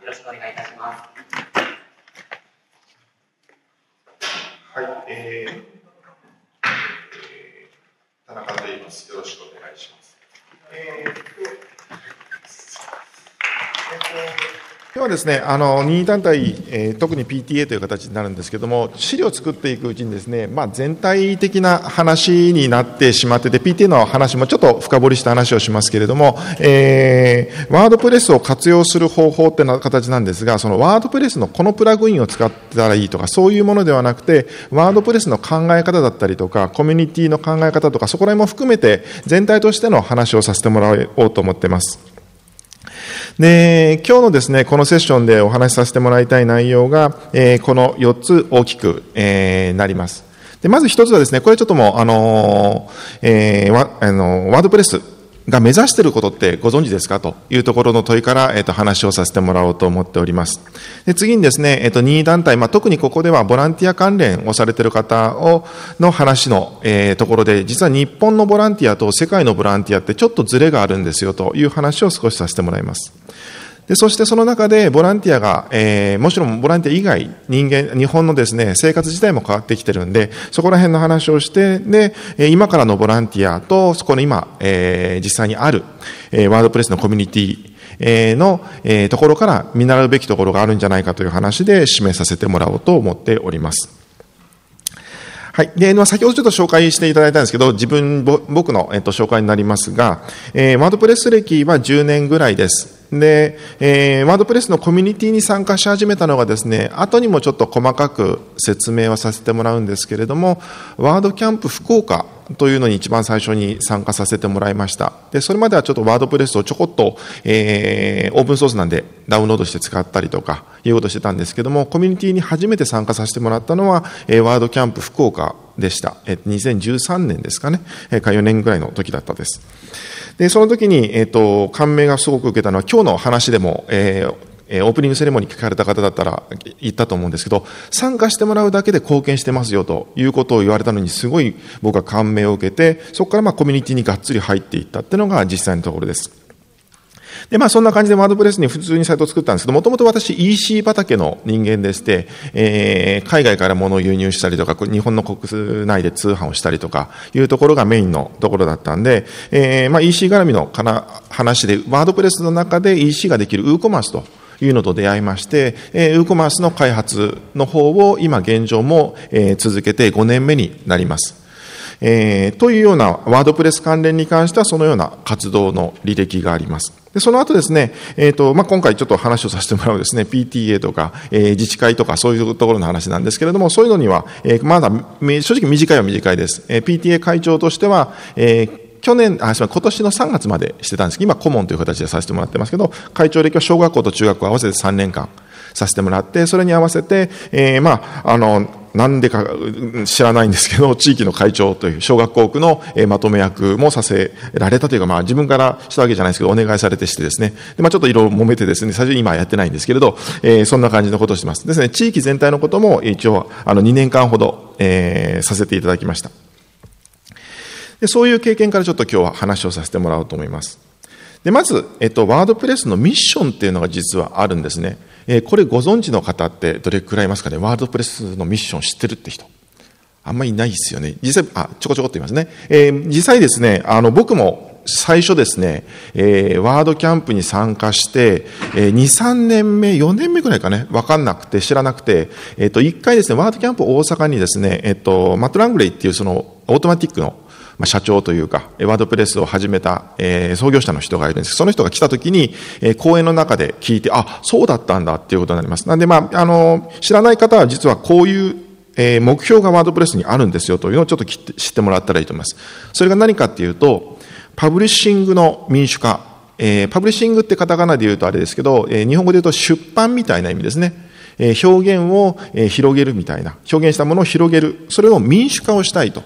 よろしくお願いいたします。はい、えー、え田中と言います。よろしくお願いします。えー、えー、えー今日はですね、あの任意団体、えー、特に PTA という形になるんですけども、資料を作っていくうちにですね、まあ、全体的な話になってしまってて、PTA の話もちょっと深掘りした話をしますけれども、えー、ワードプレスを活用する方法ってな形なんですが、そのワードプレスのこのプラグインを使ったらいいとか、そういうものではなくて、ワードプレスの考え方だったりとか、コミュニティの考え方とか、そこら辺も含めて、全体としての話をさせてもらおうと思っています。で、今日のですね、このセッションでお話しさせてもらいたい内容が、えー、この4つ大きく、えー、なります。で、まず1つはですね、これちょっともう、あのー、えー、あのワードプレスが目指していることってご存知ですかというところの問いから、えっ、ー、と、話をさせてもらおうと思っております。で次にですね、えっ、ー、と、任意団体、まあ、特にここではボランティア関連をされている方を、の話の、えー、ところで、実は日本のボランティアと世界のボランティアってちょっとずれがあるんですよという話を少しさせてもらいます。でそしてその中でボランティアが、えー、もちろんボランティア以外、人間、日本のですね、生活自体も変わってきてるんで、そこら辺の話をして、で、今からのボランティアと、そこの今、えー、実際にある、えー、ワードプレスのコミュニティ、えの、えところから見習うべきところがあるんじゃないかという話で示させてもらおうと思っております。はい。で、先ほどちょっと紹介していただいたんですけど、自分、僕の、えっと、紹介になりますが、えワードプレス歴は10年ぐらいです。で、えー、ワードプレスのコミュニティに参加し始めたのがですね、後にもちょっと細かく説明はさせてもらうんですけれども、ワードキャンプ福岡というのに一番最初に参加させてもらいました。で、それまではちょっとワードプレスをちょこっと、えー、オープンソースなんでダウンロードして使ったりとかいうことしてたんですけども、コミュニティに初めて参加させてもらったのは、えー、ワードキャンプ福岡でした。えー、2013年ですかね、えー、か4年ぐらいの時だったです。で、その時に、えっ、ー、と、感銘がすごく受けたのは、今日の話でも、えー、えオープニングセレモニー聞かれた方だったら言ったと思うんですけど、参加してもらうだけで貢献してますよということを言われたのに、すごい僕は感銘を受けて、そこからまコミュニティにがっつり入っていったっていうのが実際のところです。で、まあそんな感じでワードプレスに普通にサイトを作ったんですけど、もともと私 EC 畑の人間でして、えー、海外から物を輸入したりとか、日本の国内で通販をしたりとかいうところがメインのところだったんで、えー、まあ EC 絡みのかな話で、ワードプレスの中で EC ができるウーコマースというのと出会いまして、えー、ウーコマースの開発の方を今現状も、えー、続けて5年目になります。えー、というようなワードプレス関連に関してはそのような活動の履歴があります。で、その後ですね、えっ、ー、と、まあ、今回ちょっと話をさせてもらうですね、PTA とか、えー、自治会とかそういうところの話なんですけれども、そういうのには、えー、まだ、正直短いは短いです。えー、PTA 会長としては、えー、去年、あ、すみません、今年の3月までしてたんですけど、今、顧問という形でさせてもらってますけど、会長歴は小学校と中学校合わせて3年間させてもらって、それに合わせて、えー、まあ、あの、なんでか知らないんですけど、地域の会長という小学校区のまとめ役もさせられたというか、まあ自分からしたわけじゃないですけど、お願いされてしてですね。で、まあちょっと色を揉めてですね、最初に今やってないんですけれど、えー、そんな感じのことをしてます。ですね、地域全体のことも一応、あの2年間ほど、えー、させていただきました。でそういう経験からちょっと今日は話をさせてもらおうと思います。でまず、えっと、ワードプレスのミッションっていうのが実はあるんですね。えー、これご存知の方ってどれくらいいますかねワードプレスのミッション知ってるって人。あんまりいないですよね。実際、あ、ちょこちょこって言いますね。えー、実際ですね、あの、僕も最初ですね、えー、ワードキャンプに参加して、えー、2、3年目、4年目ぐらいかね、わかんなくて、知らなくて、えっ、ー、と、1回ですね、ワードキャンプ大阪にですね、えっ、ー、と、マット・ラングレイっていうその、オートマティックの、まあ、社長というか、ワードプレスを始めた、えー、創業者の人がいるんですその人が来た時に、えー、講演の中で聞いて、あ、そうだったんだっていうことになります。なんで、まあ、あの、知らない方は実はこういう、えー、目標がワードプレスにあるんですよというのをちょっと知ってもらったらいいと思います。それが何かっていうと、パブリッシングの民主化、えー、パブリッシングってカタカナで言うとあれですけど、えー、日本語で言うと出版みたいな意味ですね。えー、表現を、えー、広げるみたいな、表現したものを広げる、それを民主化をしたいと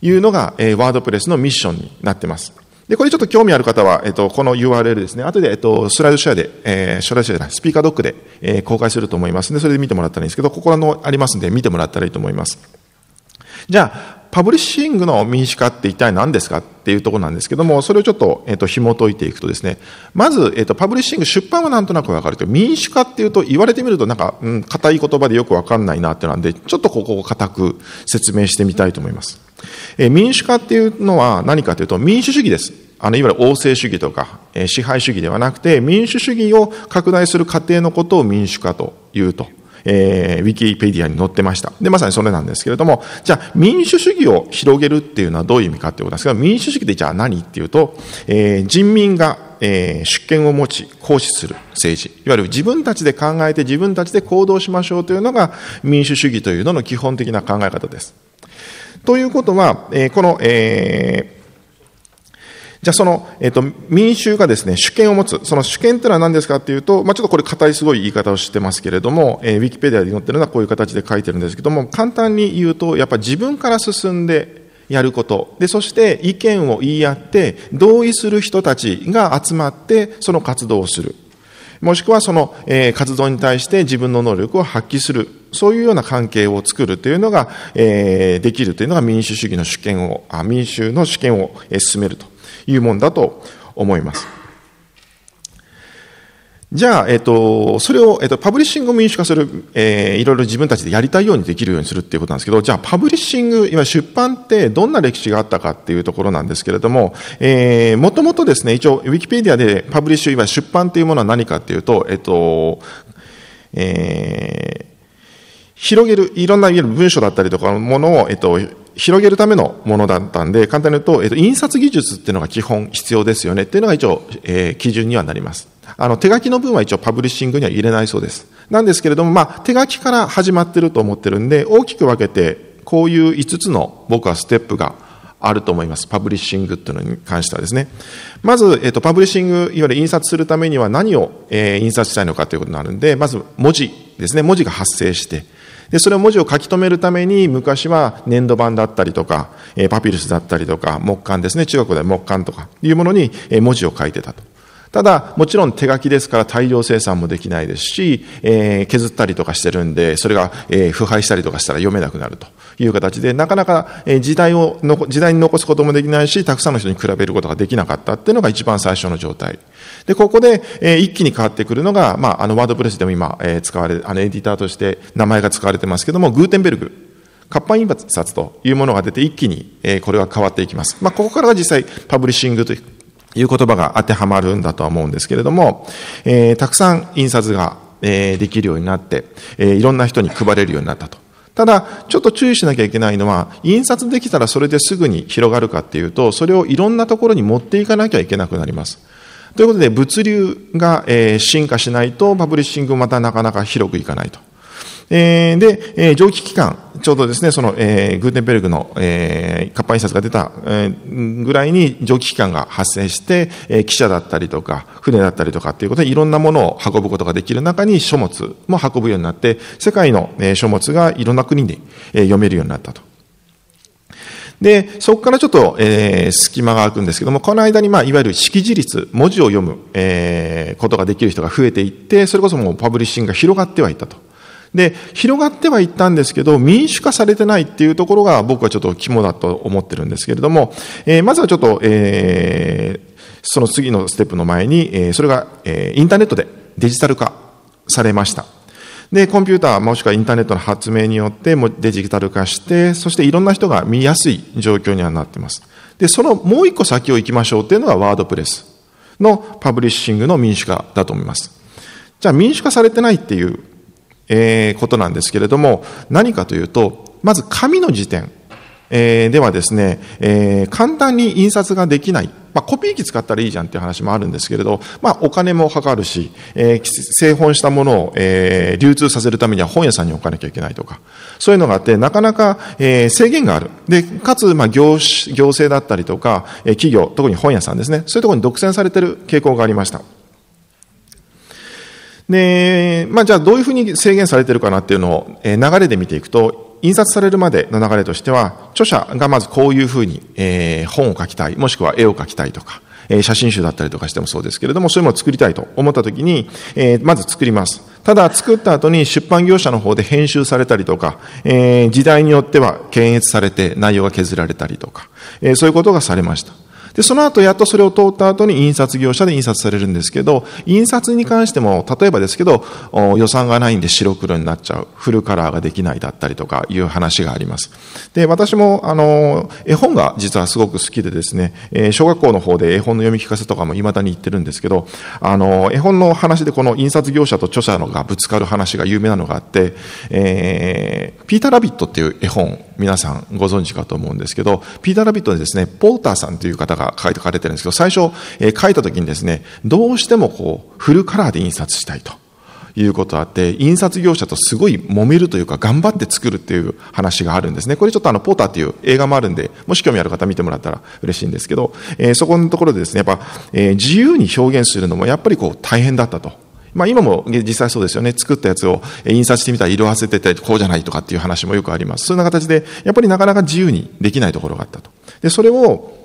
いうのが、えー、ワードプレスのミッションになってます。で、これちょっと興味ある方は、えっと、この URL ですね。後で、えっと、スライドシェアで、えー、スライドシェアじゃない、スピーカードックで、えー、公開すると思いますので、それで見てもらったらいいんですけど、ここらのありますんで、見てもらったらいいと思います。じゃあ、パブリッシングの民主化って一体何ですかっていうところなんですけども、それをちょっと、えっ、と、紐解いていくとですね、まず、えっ、と、パブリッシング、出版はなんとなくわかるけど、民主化っていうと、言われてみるとなんか、うん、硬い言葉でよくわかんないなってなんで、ちょっとここを固く説明してみたいと思います。え民主化っていうのは何かというと、民主主義です。あの、いわゆる王政主義とか、え支配主義ではなくて、民主主義を拡大する過程のことを民主化というと。えー、ウィキペディアに載ってました。で、まさにそれなんですけれども、じゃあ民主主義を広げるっていうのはどういう意味かってことなんですが、民主主義でじゃあ何っていうと、えー、人民がえー、主権を持ち、行使する政治、いわゆる自分たちで考えて自分たちで行動しましょうというのが民主主義というのの基本的な考え方です。ということは、えー、この、えーじゃあその、えっ、と、民衆がですね、主権を持つ。その主権ってのは何ですかっていうと、まあ、ちょっとこれ硬いすごい言い方をしてますけれども、えー、ウィキペディアで載ってるのはこういう形で書いてるんですけども、簡単に言うと、やっぱ自分から進んでやること。で、そして意見を言い合って、同意する人たちが集まって、その活動をする。もしくはその、えー、活動に対して自分の能力を発揮する。そういうような関係を作るというのが、えー、できるというのが民主主義の主権を、あ民衆の主権を、え進めるというもんだと思います。じゃあ、えっ、と、それを、えっ、と、パブリッシングを民主化する、えー、いろいろ自分たちでやりたいようにできるようにするっていうことなんですけど、じゃあ、パブリッシング、今、出版ってどんな歴史があったかっていうところなんですけれども、えー、もともとですね、一応、ウィキペディアでパブリッシュ、今、出版っていうものは何かっていうと、えっ、と、えー、広げる、いろんな文書だったりとかのものを、えっと、広げるためのものだったんで、簡単に言うと、えっと、印刷技術っていうのが基本必要ですよねっていうのが一応、えー、基準にはなります。あの、手書きの分は一応パブリッシングには入れないそうです。なんですけれども、まあ、手書きから始まってると思ってるんで、大きく分けて、こういう5つの僕はステップがあると思います。パブリッシングっていうのに関してはですね。まず、えっと、パブリッシング、いわゆる印刷するためには何を、えー、印刷したいのかということになるんで、まず文字ですね。文字が発生して、で、それを文字を書き留めるために、昔は粘土板だったりとか、えパピルスだったりとか、木管ですね、中国では木簡とか、いうものに文字を書いてたと。ただ、もちろん手書きですから大量生産もできないですし、えー、削ったりとかしてるんで、それが、えー、腐敗したりとかしたら読めなくなるという形で、なかなか、えー、時代を時代に残すこともできないし、たくさんの人に比べることができなかったっていうのが一番最初の状態で、ここで、え一気に変わってくるのが、まあ、あの、ワードプレスでも今、え使われ、あの、エディターとして名前が使われてますけども、グーテンベルグ活版印刷というものが出て一気に、えこれは変わっていきます。まあ、ここからが実際パブリッシングという言葉が当てはまるんだとは思うんですけれども、えー、たくさん印刷が、えー、できるようになって、えー、いろんな人に配れるようになったと。ただ、ちょっと注意しなきゃいけないのは、印刷できたらそれですぐに広がるかっていうと、それをいろんなところに持っていかなきゃいけなくなります。ということで、物流が、え進化しないと、パブリッシングもまたなかなか広くいかないと。えで、え蒸気機関、ちょうどですね、その、えグーテンベルグの、え活版印刷が出た、えぐらいに蒸気機関が発生して、えー、汽車だったりとか、船だったりとかっていうことで、いろんなものを運ぶことができる中に書物も運ぶようになって、世界の、え書物がいろんな国に、え読めるようになったと。で、そこからちょっと、えー、隙間が空くんですけども、この間に、まあ、いわゆる識字率、文字を読む、えー、ことができる人が増えていって、それこそもうパブリッシングが広がってはいったと。で、広がってはいったんですけど、民主化されてないっていうところが僕はちょっと肝だと思ってるんですけれども、えー、まずはちょっと、えー、その次のステップの前に、えー、それが、えー、インターネットでデジタル化されました。で、コンピューター、もしくはインターネットの発明によってデジタル化して、そしていろんな人が見やすい状況にはなっています。で、そのもう一個先を行きましょうっていうのがワードプレスのパブリッシングの民主化だと思います。じゃあ民主化されてないっていう、えー、ことなんですけれども、何かというと、まず紙の時点。えー、ではですね、えー、簡単に印刷ができない。まあ、コピー機使ったらいいじゃんっていう話もあるんですけれど、まあ、お金もかかるし、えー、製本したものを、えー、流通させるためには本屋さんに置かなきゃいけないとか、そういうのがあって、なかなか、えー、制限がある。で、かつ、まあ、業種、行政だったりとか、えー、企業、特に本屋さんですね、そういうところに独占されてる傾向がありました。で、まあ、じゃあどういうふうに制限されてるかなっていうのを、えー、流れで見ていくと、印刷されるまでの流れとしては、著者がまずこういうふうに、えー、本を書きたい、もしくは絵を描きたいとか、え写真集だったりとかしてもそうですけれども、そういうものを作りたいと思ったときに、えー、まず作ります。ただ、作った後に出版業者の方で編集されたりとか、えー、時代によっては検閲されて内容が削られたりとか、えー、そういうことがされました。で、その後やっとそれを通った後に印刷業者で印刷されるんですけど、印刷に関しても、例えばですけど、予算がないんで白黒になっちゃう、フルカラーができないだったりとかいう話があります。で、私も、あの、絵本が実はすごく好きでですね、え小学校の方で絵本の読み聞かせとかも未だに言ってるんですけど、あの、絵本の話でこの印刷業者と著者のがぶつかる話が有名なのがあって、えー、ピーター・ラビットっていう絵本皆さんご存知かと思うんですけど、ピーター・ラビットにですね、ポーターさんという方が書かれてるんですけど、最初、え書いた時にですね、どうしてもこう、フルカラーで印刷したいと。いうことあって、印刷業者とすごい揉めるというか、頑張って作るっていう話があるんですね。これちょっとあの、ポーターっていう映画もあるんで、もし興味ある方見てもらったら嬉しいんですけど、えー、そこのところでですね、やっぱ、えー、自由に表現するのもやっぱりこう、大変だったと。まあ、今も実際そうですよね。作ったやつを印刷してみたら色あせてたり、こうじゃないとかっていう話もよくあります。そんな形で、やっぱりなかなか自由にできないところがあったと。で、それを、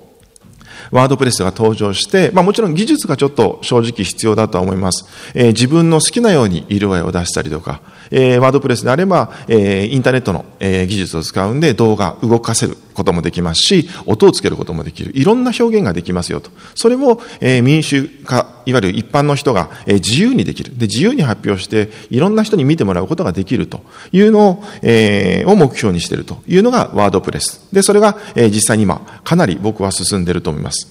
ワードプレスが登場して、まあもちろん技術がちょっと正直必要だとは思います。えー、自分の好きなように色合いを出したりとか、えー、ワードプレスであれば、えー、インターネットの、えー、技術を使うんで動画動かせる。こともできますし、音をつけることもできる。いろんな表現ができますよと。それを、え民主化、いわゆる一般の人が、え自由にできる。で、自由に発表して、いろんな人に見てもらうことができるというのを、えを目標にしているというのがワードプレス。で、それが、え実際に今、かなり僕は進んでいると思います。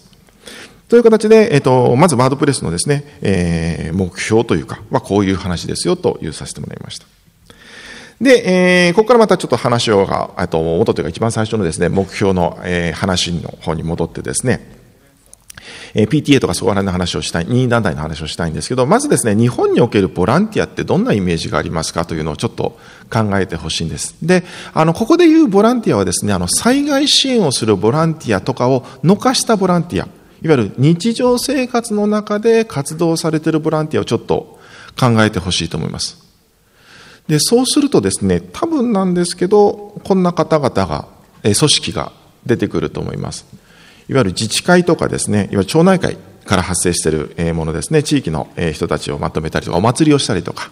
という形で、えっと、まずワードプレスのですね、え目標というか、まこういう話ですよと言うさせてもらいました。で、えー、ここからまたちょっと話をが、あと、元というか一番最初のですね、目標の、えー、話の方に戻ってですね、え PTA とかそこら辺の話をしたい、任意団体の話をしたいんですけど、まずですね、日本におけるボランティアってどんなイメージがありますかというのをちょっと考えてほしいんです。で、あの、ここで言うボランティアはですね、あの、災害支援をするボランティアとかを残したボランティア、いわゆる日常生活の中で活動されているボランティアをちょっと考えてほしいと思います。でそうするとですね多分なんですけどこんな方々が組織が出てくると思いますいわゆる自治会とかですねいわゆる町内会から発生しているものですね地域の人たちをまとめたりとかお祭りをしたりとか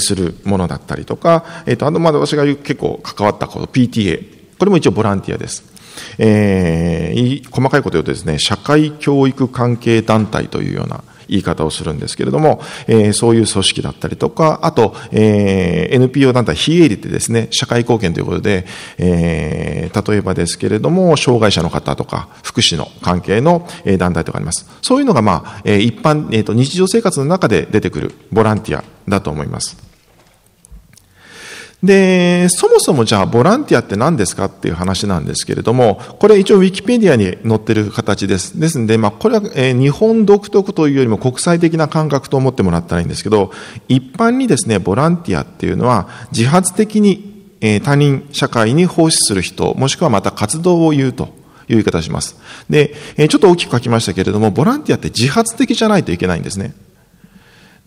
するものだったりとか、えー、とあとまだ私が結構関わったこと PTA これも一応ボランティアですえー、細かいこと言うとですね社会教育関係団体というような言い方をするんですけれども、えー、そういう組織だったりとか、あと、えー、NPO 団体非営利ってですね、社会貢献ということで、えー、例えばですけれども、障害者の方とか、福祉の関係の団体とかあります。そういうのが、まあ、一般、えっ、と、日常生活の中で出てくるボランティアだと思います。で、そもそもじゃあボランティアって何ですかっていう話なんですけれども、これ一応ウィキペディアに載ってる形です。ですんで、まあこれは、え日本独特というよりも国際的な感覚と思ってもらったらいいんですけど、一般にですね、ボランティアっていうのは自発的に、え他人、社会に奉仕する人、もしくはまた活動を言うという言い方をします。で、えちょっと大きく書きましたけれども、ボランティアって自発的じゃないといけないんですね。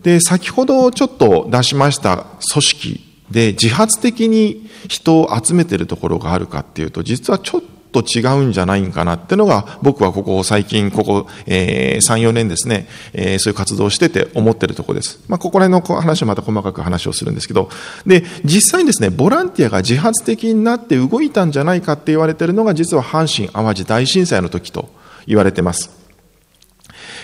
で、先ほどちょっと出しました組織で自発的に人を集めてるところがあるかっていうと実はちょっと違うんじゃないんかなっていうのが僕はここ最近ここ、えー、34年ですね、えー、そういう活動をしてて思ってるところです、まあ、ここら辺の話はまた細かく話をするんですけどで実際にですねボランティアが自発的になって動いたんじゃないかって言われてるのが実は阪神・淡路大震災の時と言われてます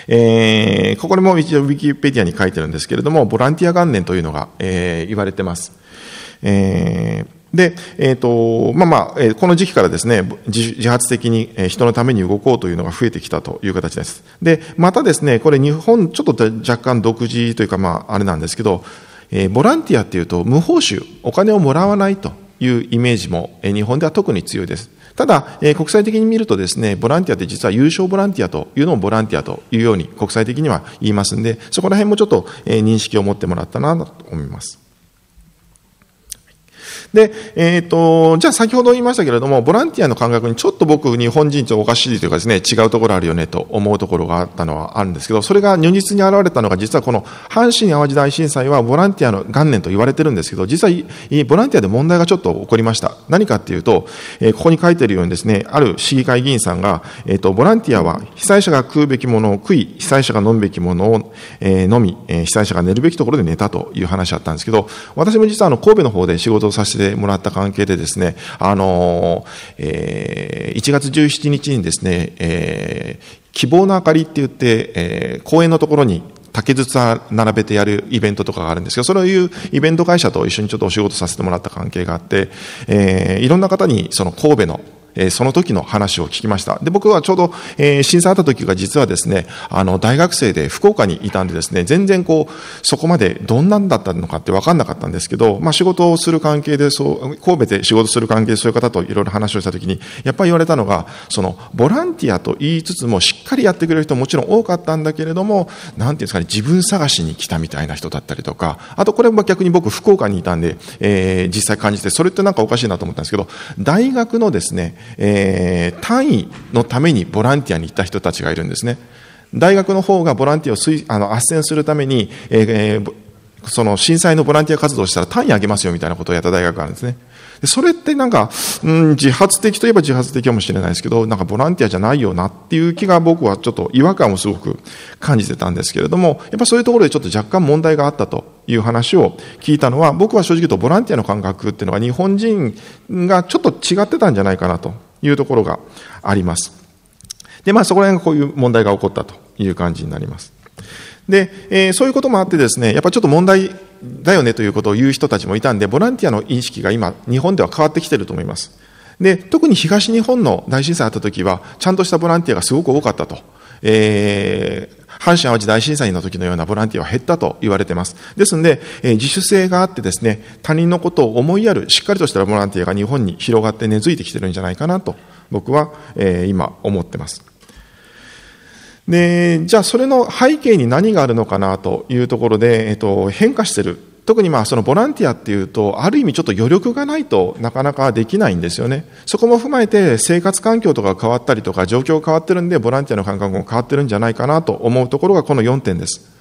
えー、ここでも一応ウィキペディアに書いてるんですけれども、ボランティア元年というのが、えー、言われてます。えーで、えっ、ー、と、まあまあ、えー、この時期からですね、自発的に人のために動こうというのが増えてきたという形です。で、またですね、これ日本、ちょっと若干独自というか、まあ、あれなんですけど、えー、ボランティアっていうと、無報酬、お金をもらわないというイメージも、えー、日本では特に強いです。ただ、えー、国際的に見るとですね、ボランティアって実は優勝ボランティアというのをボランティアというように国際的には言いますんで、そこら辺もちょっと、えー、認識を持ってもらったなと思います。で、えっ、ー、と、じゃあ先ほど言いましたけれども、ボランティアの感覚にちょっと僕、日本人とおかしいというかですね、違うところあるよねと思うところがあったのはあるんですけど、それが如実に現れたのが、実はこの阪神・淡路大震災はボランティアの元年と言われてるんですけど、実はボランティアで問題がちょっと起こりました。何かっていうと、えー、ここに書いてるようにですね、ある市議会議員さんが、えっ、ー、と、ボランティアは被災者が食うべきものを食い、被災者が飲むべきものを、えー、飲み、え被災者が寝るべきところで寝たという話だったんですけど、私も実はあの神戸の方で仕事をさせててもらった関係でですね、あの、えー、1月17日にですね、えー、希望の明かりって言って、えー、公園のところに竹筒並べてやるイベントとかがあるんですけど、そういうイベント会社と一緒にちょっとお仕事させてもらった関係があって、えー、いろんな方にその神戸のえその時の話を聞きました。で、僕はちょうど、えー、震災あった時が実はですね、あの、大学生で福岡にいたんでですね、全然こう、そこまでどんなんだったのかって分かんなかったんですけど、まあ仕事をする関係で、そう、神戸で仕事する関係でそういう方といろいろ話をした時に、やっぱり言われたのが、その、ボランティアと言いつつもしっかりやってくれる人ももちろん多かったんだけれども、なんていうんですかね、自分探しに来たみたいな人だったりとか、あとこれも逆に僕福岡にいたんで、えー、実際感じて、それってなんかおかしいなと思ったんですけど、大学のですね、えー、単位のためにボランティアに行った人たちがいるんですね。大学の方がボランティアをあの斡旋するために、えー、その震災のボランティア活動をしたら単位あげますよみたいなことをやった大学があるんですね。それってなんか、うん、自発的といえば自発的かもしれないですけど、なんかボランティアじゃないよなっていう気が僕はちょっと違和感をすごく感じてたんですけれども、やっぱそういうところでちょっと若干問題があったという話を聞いたのは、僕は正直言うとボランティアの感覚っていうのが日本人がちょっと違ってたんじゃないかなというところがあります。で、まあそこら辺がこういう問題が起こったという感じになります。で、えー、そういうこともあってですね、やっぱちょっと問題だよねということを言う人たちもいたんで、ボランティアの意識が今、日本では変わってきてると思います。で、特に東日本の大震災あった時は、ちゃんとしたボランティアがすごく多かったと。えー、阪神・淡路大震災の時のようなボランティアは減ったと言われています。ですので、えー、自主性があってですね、他人のことを思いやる、しっかりとしたボランティアが日本に広がって根付いてきてるんじゃないかなと、僕は、えー、今思ってます。で、じゃあそれの背景に何があるのかなというところで、えっと、変化している。特にまあそのボランティアっていうと、ある意味ちょっと余力がないとなかなかできないんですよね。そこも踏まえて生活環境とか変わったりとか状況変わってるんで、ボランティアの感覚も変わってるんじゃないかなと思うところがこの4点です。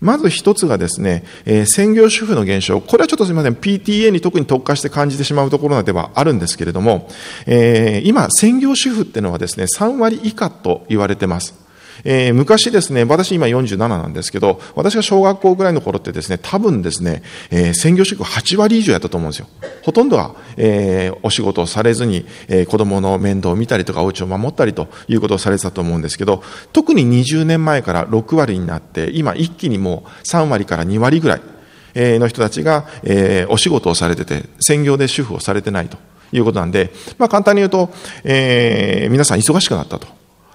まず一つがですね、えー、専業主婦の減少。これはちょっとすみません。PTA に特に特化して感じてしまうところではあるんですけれども、えー、今、専業主婦ってのはですね、3割以下と言われてます。えー、昔ですね、私今47なんですけど、私が小学校ぐらいの頃ってですね、多分ですね、えー、専業主婦8割以上やったと思うんですよ。ほとんどは、えー、お仕事をされずに、えー、子供の面倒を見たりとか、お家を守ったりということをされてたと思うんですけど、特に20年前から6割になって、今一気にもう3割から2割ぐらい、えー、の人たちが、えー、お仕事をされてて、専業で主婦をされてないと。いうことなんで、まあ、簡単に言うと、えー、皆さん忙しくなったと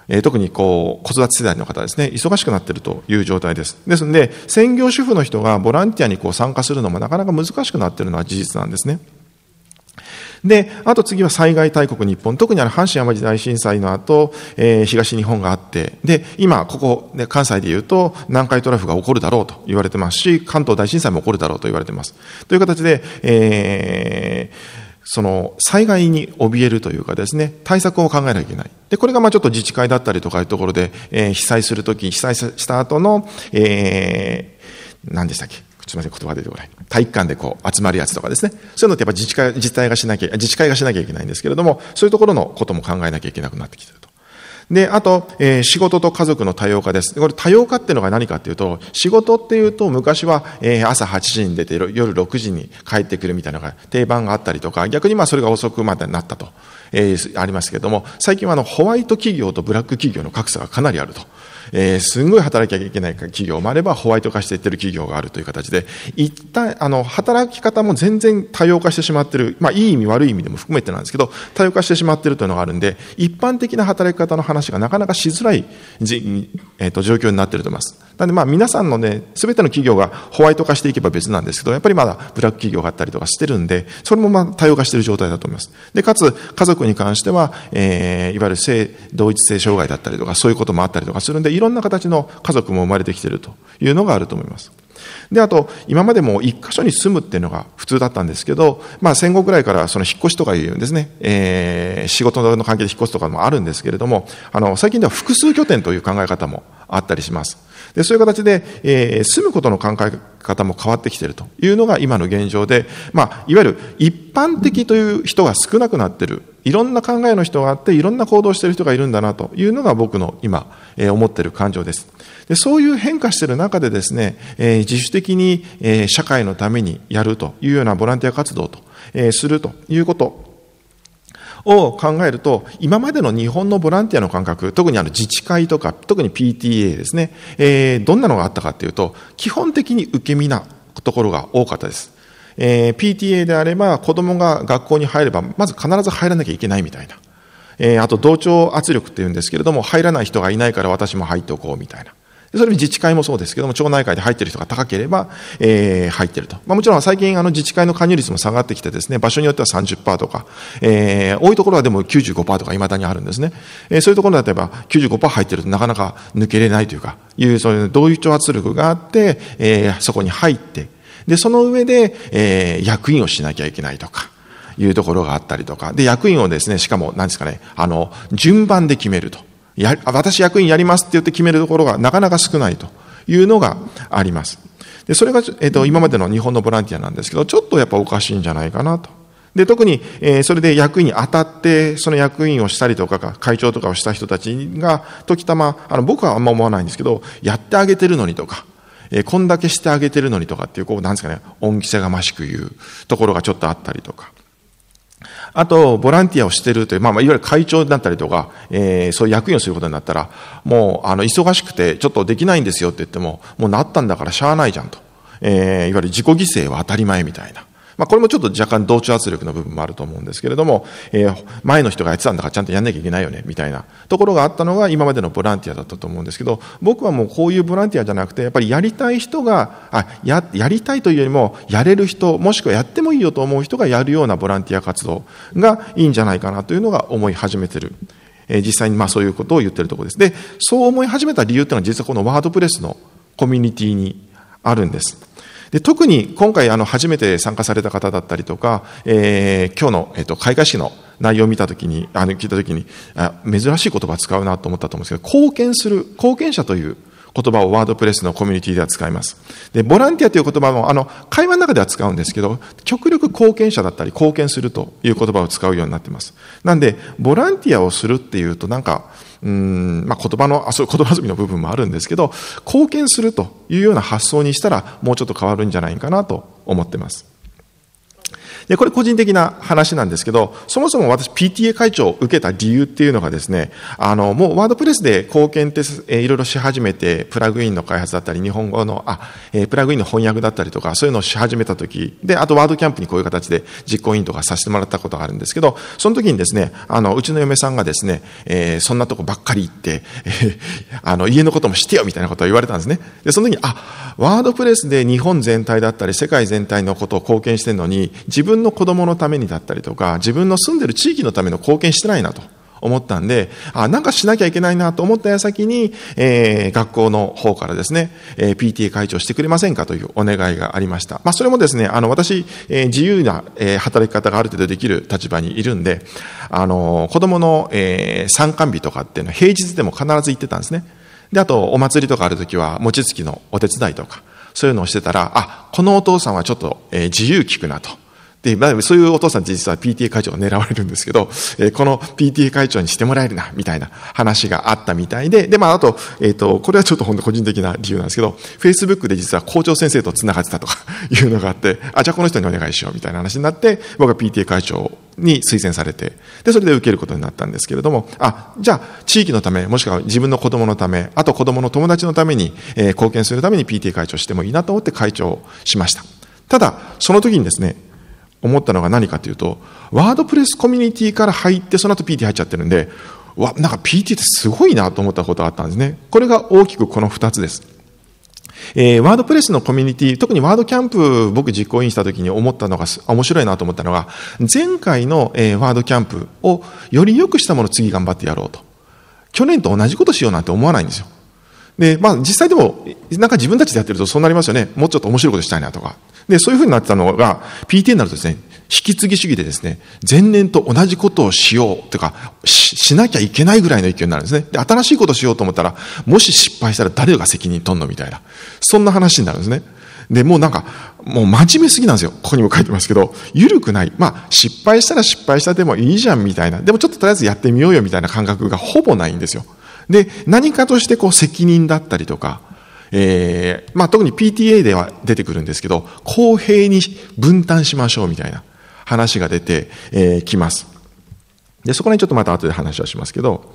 え特にこう子育て世代の方ですね、忙しくなっているという状態です。ですので、専業主婦の人がボランティアにこう参加するのもなかなか難しくなっているのは事実なんですね。で、あと次は災害大国日本。特にあの、阪神淡路大震災の後、えー、東日本があって、で、今、ここ、ね、関西で言うと、南海トラフが起こるだろうと言われてますし、関東大震災も起こるだろうと言われてます。という形で、えー、その災害に怯えるというかですね、対策を考えなきゃいけない。で、これがまあちょっと自治会だったりとかいうところで、えー、被災するとき、被災した後の、えー、何でしたっけすみません、言葉出てこない。体育館でこう集まるやつとかですね。そういうのってやっぱ自治会、自治体がしなきゃ、自治会がしなきゃいけないんですけれども、そういうところのことも考えなきゃいけなくなってきてると。で、あと、えー、仕事と家族の多様化です。これ多様化っていうのが何かっていうと、仕事っていうと昔は、えー、朝8時に出て夜6時に帰ってくるみたいなのが定番があったりとか、逆にまあそれが遅くまでなったと、えー、ありますけれども、最近はあのホワイト企業とブラック企業の格差がかなりあると。えー、すんごい働きゃいけない企業もあれば、ホワイト化していってる企業があるという形で、一旦、あの、働き方も全然多様化してしまってる、まあ、いい意味、悪い意味でも含めてなんですけど、多様化してしまってるというのがあるんで、一般的な働き方の話がなかなかしづらいじ、えーと、状況になってると思います。なんでまあ皆さんのね、すべての企業がホワイト化していけば別なんですけど、やっぱりまだブラック企業があったりとかしてるんで、それもまあ多様化してる状態だと思います。で、かつ家族に関しては、えー、いわゆる性、同一性障害だったりとか、そういうこともあったりとかするんで、ろんな形の家族も生まれてきているというのがあると思います。で、あと、今までも一箇所に住むっていうのが普通だったんですけど、まあ戦後くらいからその引っ越しとかいうですね、えー、仕事の関係で引っ越すとかもあるんですけれども、あの、最近では複数拠点という考え方もあったりします。でそういう形で、えー、住むことの考え方も変わってきているというのが今の現状で、まあ、いわゆる一般的という人が少なくなっている、いろんな考えの人があって、いろんな行動している人がいるんだなというのが僕の今、えー、思っている感情です。でそういう変化している中でですね、えー、自主的に、えー、社会のためにやるというようなボランティア活動と、えー、するということ。を考えると、今までの日本のボランティアの感覚、特にあの自治会とか、特に PTA ですね、えー、どんなのがあったかっていうと、基本的に受け身なところが多かったです。えー、PTA であれば、子供が学校に入れば、まず必ず入らなきゃいけないみたいな。えー、あと同調圧力っていうんですけれども、入らない人がいないから私も入っておこうみたいな。それ自治会もそうですけども、町内会で入ってる人が高ければ、えー、入ってると。まあ、もちろん最近あの自治会の加入率も下がってきてですね、場所によっては30%とか、えー、多いところはでも95%とか未だにあるんですね。えー、そういうところだとば95%入ってるとなかなか抜けれないというか、いう、そういう同意調圧力があって、えー、そこに入って、で、その上で、えー、役員をしなきゃいけないとか、いうところがあったりとか、で、役員をですね、しかも、なんですかね、あの、順番で決めると。や私役員やりますって言って決めるところがなかなか少ないというのがあります。でそれが、えーと、今までの日本のボランティアなんですけど、ちょっとやっぱおかしいんじゃないかなと。で特に、えー、それで役員に当たって、その役員をしたりとか、会長とかをした人たちが、時たま、あの僕はあんま思わないんですけど、やってあげてるのにとか、えー、こんだけしてあげてるのにとかっていう、こう、なんですかね、恩着せがましく言うところがちょっとあったりとか。あと、ボランティアをしてるという、まあ、いわゆる会長だったりとか、えー、そういう役員をすることになったら、もう、あの、忙しくて、ちょっとできないんですよって言っても、もうなったんだからしゃあないじゃんと。えー、いわゆる自己犠牲は当たり前みたいな。まあ、これもちょっと若干同調圧力の部分もあると思うんですけれども、えー、前の人がやってたんだからちゃんとやんなきゃいけないよねみたいなところがあったのが今までのボランティアだったと思うんですけど僕はもうこういうボランティアじゃなくてやっぱりやりたい人があややりたいというよりもやれる人もしくはやってもいいよと思う人がやるようなボランティア活動がいいんじゃないかなというのが思い始めてる。えー、実際にまあそういうことを言ってるところです。で、そう思い始めた理由っていうのは実はこのワードプレスのコミュニティにあるんです。で特に今回あの初めて参加された方だったりとか、えー、今日の、えーと、開会式の内容を見たときに、あの聞いたときにあ、珍しい言葉使うなと思ったと思うんですけど、貢献する、貢献者という言葉をワードプレスのコミュニティでは使います。で、ボランティアという言葉も、あの、会話の中では使うんですけど、極力貢献者だったり、貢献するという言葉を使うようになっています。なんで、ボランティアをするっていうと、なんか、うん、まあ、言葉の、あ、そう言葉遊びの部分もあるんですけど、貢献するというような発想にしたら、もうちょっと変わるんじゃないかなと思ってます。で、これ個人的な話なんですけど、そもそも私 PTA 会長を受けた理由っていうのがですね、あの、もうワードプレスで貢献って、えー、いろいろし始めて、プラグインの開発だったり、日本語の、あ、えー、プラグインの翻訳だったりとか、そういうのをし始めた時で、あとワードキャンプにこういう形で実行委員とかさせてもらったことがあるんですけど、その時にですね、あの、うちの嫁さんがですね、えー、そんなとこばっかり行って、えー、あの、家のこともしてよみたいなことを言われたんですね。で、その時に、あ、ワードプレスで日本全体だったり、世界全体のことを貢献してるのに、自分分の子供のためにだったりとか、自分の住んでる地域のための貢献してないなと思ったんで、あ、なんかしなきゃいけないなと思った矢先に、えー、学校の方からですね、えー、PTA 会長してくれませんかというお願いがありました。まあ、それもですね、あの、私、えー、自由な、えー、働き方がある程度できる立場にいるんで、あのー、子供の、えー、参観日とかっていうのは平日でも必ず行ってたんですね。で、あと、お祭りとかあるときは、餅つきのお手伝いとか、そういうのをしてたら、あ、このお父さんはちょっと、えー、自由聞くなと。で、まあ、そういうお父さん実は PTA 会長を狙われるんですけど、えー、この PTA 会長にしてもらえるな、みたいな話があったみたいで、で、まあ、あと、えっ、ー、と、これはちょっと本当個人的な理由なんですけど、Facebook で実は校長先生と繋がってたとか いうのがあって、あ、じゃあこの人にお願いしよう、みたいな話になって、僕は PTA 会長に推薦されて、で、それで受けることになったんですけれども、あ、じゃあ、地域のため、もしくは自分の子供のため、あと子供の友達のために、えー、貢献するために PTA 会長してもいいなと思って会長をしました。ただ、その時にですね、思ったのが何かというと、ワードプレスコミュニティから入って、その後 PT 入っちゃってるんで、わ、なんか PT ってすごいなと思ったことがあったんですね。これが大きくこの2つです。えー、ワードプレスのコミュニティ、特にワードキャンプ、僕実行委員した時に思ったのが、面白いなと思ったのが、前回の、えー、ワードキャンプをより良くしたものを次頑張ってやろうと。去年と同じことしようなんて思わないんですよ。で、まあ実際でも、なんか自分たちでやってるとそうなりますよね。もうちょっと面白いことしたいなとか。で、そういうふうになってたのが、PTA になるとですね、引き継ぎ主義でですね、前年と同じことをしようとかし、しなきゃいけないぐらいの勢いになるんですね。で、新しいことをしようと思ったら、もし失敗したら誰が責任取んのみたいな。そんな話になるんですね。で、もうなんか、もう真面目すぎなんですよ。ここにも書いてますけど、緩くない。まあ、失敗したら失敗したでもいいじゃんみたいな。でもちょっととりあえずやってみようよみたいな感覚がほぼないんですよ。で、何かとしてこう責任だったりとか、えー、まあ、特に PTA では出てくるんですけど、公平に分担しましょうみたいな話が出てき、えます。で、そこにちょっとまた後で話はしますけど、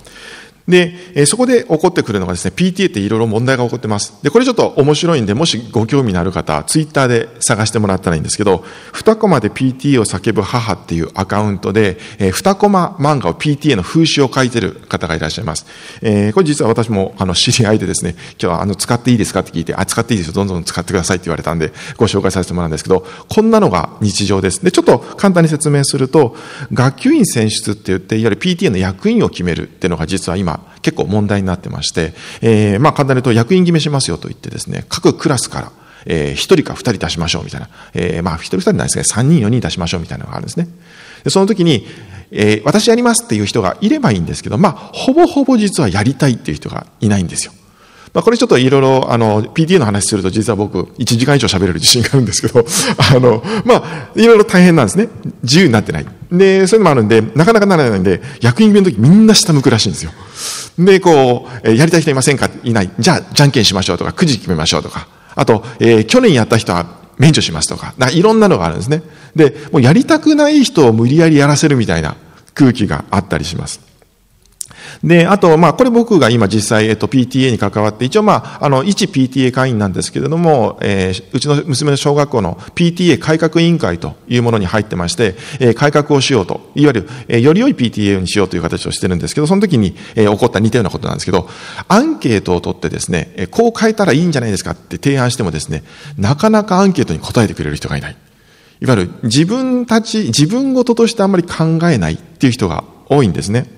で、そこで起こってくるのがですね、PTA っていろいろ問題が起こってます。で、これちょっと面白いんで、もしご興味のある方、ツイッターで探してもらったらいいんですけど、2コマで PTA を叫ぶ母っていうアカウントで、え2コマ漫画を PTA の風刺を書いてる方がいらっしゃいます。えー、これ実は私もあの知り合いでですね、今日はあの使っていいですかって聞いて、あ、使っていいですよ、どんどん使ってくださいって言われたんで、ご紹介させてもらうんですけど、こんなのが日常です。で、ちょっと簡単に説明すると、学級員選出って言って、いわゆる PTA の役員を決めるっていうのが実は今、結構問題になってまして、えー、まあ簡単に言うと役員決めしますよと言ってですね、各クラスから、えー、1人か2人出しましょうみたいな、えー、まあ1人2人ないですけど、3人4人出しましょうみたいなのがあるんですね。でその時に、えー、私やりますっていう人がいればいいんですけど、まあほぼほぼ実はやりたいっていう人がいないんですよ。まあ、これちょっといろいろ、あの、p d a の話すると実は僕、1時間以上喋れる自信があるんですけど、あの、まあ、いろいろ大変なんですね。自由になってない。で、そういうのもあるんで、なかなかならないんで、役員弁の時みんな下向くらしいんですよ。で、こう、えやりたい人いませんかいない。じゃあ、じゃんけんしましょうとか、くじ決めましょうとか。あと、えー、去年やった人は免除しますとか。なかいろんなのがあるんですね。で、もうやりたくない人を無理やりやらせるみたいな空気があったりします。で、あと、まあ、これ僕が今実際、えっと、PTA に関わって、一応、まあ、あの、一 PTA 会員なんですけれども、えー、うちの娘の小学校の PTA 改革委員会というものに入ってまして、えー、改革をしようと、いわゆる、えー、より良い PTA にしようという形をしてるんですけど、その時に、えー、起こった似たようなことなんですけど、アンケートを取ってですね、えー、こう変えたらいいんじゃないですかって提案してもですね、なかなかアンケートに答えてくれる人がいない。いわゆる自分たち、自分ごととしてあんまり考えないっていう人が多いんですね。